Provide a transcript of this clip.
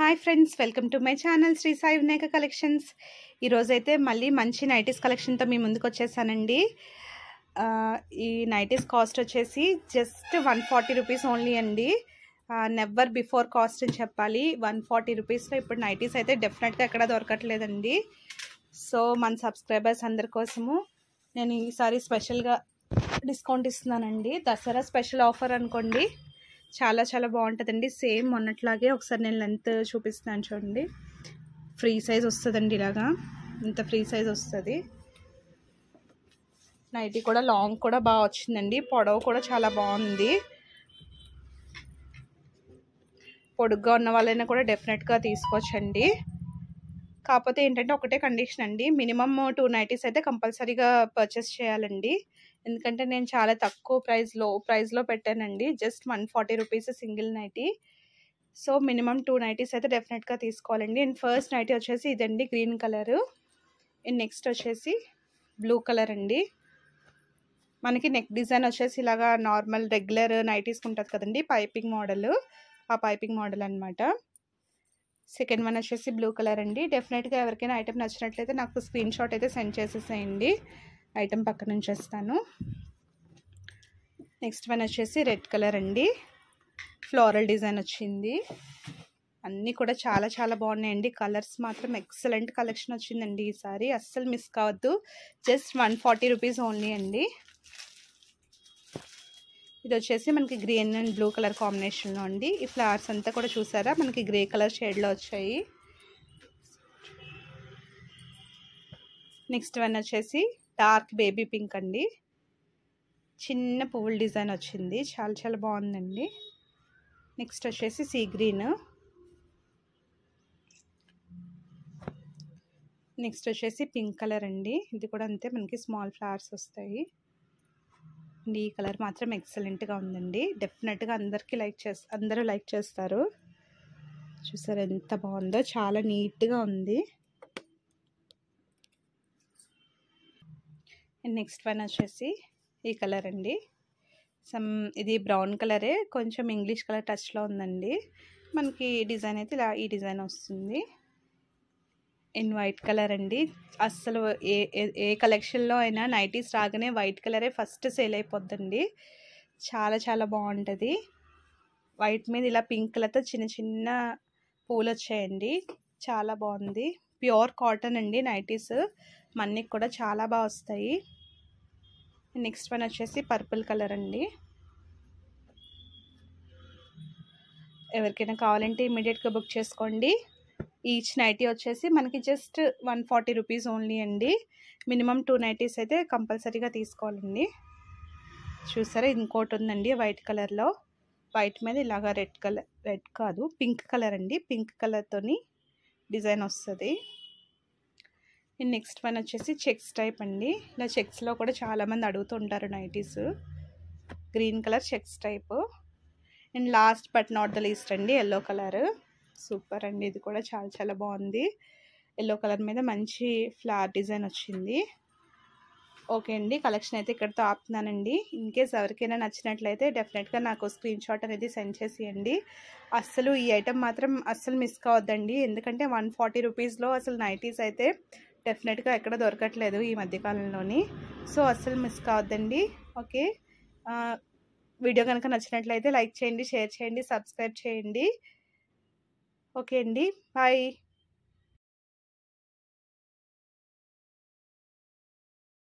hi friends welcome to my channel Sri Sai Vinayaka collections ఈరోజైతే మళ్ళీ మంచి నైటీస్ కలెక్షన్తో మీ ముందుకు వచ్చేసానండి ఈ నైటీస్ కాస్ట్ వచ్చేసి just one forty rupees only అండి నెవర్ బిఫోర్ కాస్ట్ అని చెప్పాలి వన్ ఫార్టీ రూపీస్లో ఇప్పుడు నైటీస్ అయితే డెఫినెట్గా ఎక్కడ దొరకట్లేదండి సో మన సబ్స్క్రైబర్స్ అందరి కోసము నేను ఈసారి స్పెషల్గా డిస్కౌంట్ ఇస్తున్నానండి దసరా స్పెషల్ ఆఫర్ అనుకోండి చాలా చాలా బాగుంటుందండి సేమ్ మొన్నట్లాగే ఒకసారి నేను లెంత్ చూపిస్తున్నాను చూడండి ఫ్రీ సైజ్ వస్తుందండి ఇలాగా ఇంత ఫ్రీ సైజ్ వస్తుంది నైటీ కూడా లాంగ్ కూడా బాగా వచ్చిందండి పొడవు కూడా చాలా బాగుంది పొడుగ్గా ఉన్న వాళ్ళైనా కూడా డెఫినెట్గా తీసుకోవచ్చండి కాకపోతే ఏంటంటే ఒకటే కండిషన్ అండి మినిమమ్ టూ నైటీస్ అయితే కంపల్సరీగా పర్చేస్ చేయాలండి ఎందుకంటే నేను చాలా తక్కువ ప్రైస్ లో ప్రైస్లో పెట్టానండి just one forty rupees single nighty so minimum two nighties అయితే డెఫినెట్గా తీసుకోవాలండి అండ్ ఫస్ట్ నైటీ వచ్చేసి ఇదండి గ్రీన్ కలరు అండ్ నెక్స్ట్ వచ్చేసి బ్లూ కలర్ అండి మనకి నెక్ డిజైన్ వచ్చేసి ఇలాగా నార్మల్ రెగ్యులర్ నైటీస్కి ఉంటుంది కదండి పైపింగ్ మోడల్ ఆ పైపింగ్ మోడల్ అనమాట సెకండ్ వన్ వచ్చేసి బ్లూ కలర్ అండి డెఫినెట్గా ఎవరికైనా ఐటెం నచ్చినట్లయితే నాకు స్క్రీన్ షాట్ అయితే సెండ్ చేసేసేయండి ఐటెం పక్కన వస్తాను నెక్స్ట్ వన్ వచ్చేసి రెడ్ కలర్ అండి ఫ్లోరల్ డిజైన్ వచ్చింది అన్నీ కూడా చాలా చాలా బాగున్నాయండి కలర్స్ మాత్రం ఎక్సలెంట్ కలెక్షన్ వచ్చిందండి ఈసారి అస్సలు మిస్ కావద్దు just one forty rupees only అండి ఇది వచ్చేసి మనకి గ్రీన్ అండ్ బ్లూ కలర్ కాంబినేషన్లో అండి ఈ ఫ్లవర్స్ అంతా కూడా చూసారా మనకి గ్రే కలర్ షేడ్లో వచ్చాయి నెక్స్ట్ వన్ వచ్చేసి డార్క్ బేబీ పింక్ అండి చిన్న పువ్వుల డిజైన్ వచ్చింది చాలా చాలా బాగుందండి నెక్స్ట్ వచ్చేసి సీ గ్రీన్ నెక్స్ట్ వచ్చేసి పింక్ కలర్ అండి ఇది కూడా అంతే మనకి స్మాల్ ఫ్లవర్స్ వస్తాయి అండ్ ఈ కలర్ మాత్రం ఎక్సలెంట్గా ఉందండి డెఫినెట్గా అందరికీ లైక్ చేస్త అందరూ లైక్ చేస్తారు చూసారు ఎంత బాగుందో చాలా నీట్గా ఉంది నెక్స్ట్ వన్ వచ్చేసి ఈ కలర్ అండి సమ్ ఇది బ్రౌన్ కలరే కొంచెం ఇంగ్లీష్ కలర్ టచ్లో ఉందండి మనకి డిజైన్ అయితే ఇలా ఈ డిజైన్ వస్తుంది ఇన్ వైట్ కలర్ అండి అస్సలు ఏ ఏ కలెక్షన్లో అయినా నైటీస్ రాగానే వైట్ కలరే ఫస్ట్ సేల్ అయిపోద్దండి చాలా చాలా బాగుంటుంది వైట్ మీద ఇలా పింక్ కలర్తో చిన్న చిన్న పూలు వచ్చాయండి చాలా బాగుంది ప్యూర్ కాటన్ అండి నైటీస్ మన్నీకి కూడా చాలా బాగా వస్తాయి నెక్స్ట్ వన్ వచ్చేసి పర్పుల్ కలర్ అండి ఎవరికైనా కావాలంటే ఇమీడియట్గా బుక్ చేసుకోండి ఈచ్ నైటీ వచ్చేసి మనకి just one forty rupees only అండి మినిమం టూ నైటీస్ అయితే కంపల్సరీగా తీసుకోవాలండి చూసారా ఇంకోటి ఉందండి వైట్ కలర్లో వైట్ మీద ఇలాగా రెడ్ కలర్ రెడ్ కాదు పింక్ కలర్ అండి పింక్ కలర్తోని డిజైన్ వస్తుంది నెక్స్ట్ వన్ వచ్చేసి చెక్స్ టైప్ అండి ఇలా చెక్స్లో కూడా చాలామంది అడుగుతుంటారు nighties green colour checks type and last but not the least అండి ఎల్లో కలరు సూపర్ అండి ఇది కూడా చాలా చాలా బాగుంది ఎల్లో కలర్ మీద మంచి ఫ్లవర్ డిజైన్ వచ్చింది ఓకే అండి కలెక్షన్ అయితే ఇక్కడితో ఆపుతున్నానండి ఇన్ కేస్ ఎవరికైనా నచ్చినట్లయితే డెఫినెట్గా నాకు స్క్రీన్ షాట్ అనేది సెండ్ చేసేయండి అస్సలు ఈ ఐటెం మాత్రం అస్సలు మిస్ కావద్దండి ఎందుకంటే వన్ ఫార్టీ రూపీస్లో అసలు నైటీస్ అయితే డెఫినెట్గా ఎక్కడ దొరకట్లేదు ఈ మధ్యకాలంలోని సో అస్సలు మిస్ కావద్దండి ఓకే వీడియో కనుక నచ్చినట్లయితే లైక్ చేయండి షేర్ చేయండి సబ్స్క్రైబ్ చేయండి ఓకే అండి బాయ్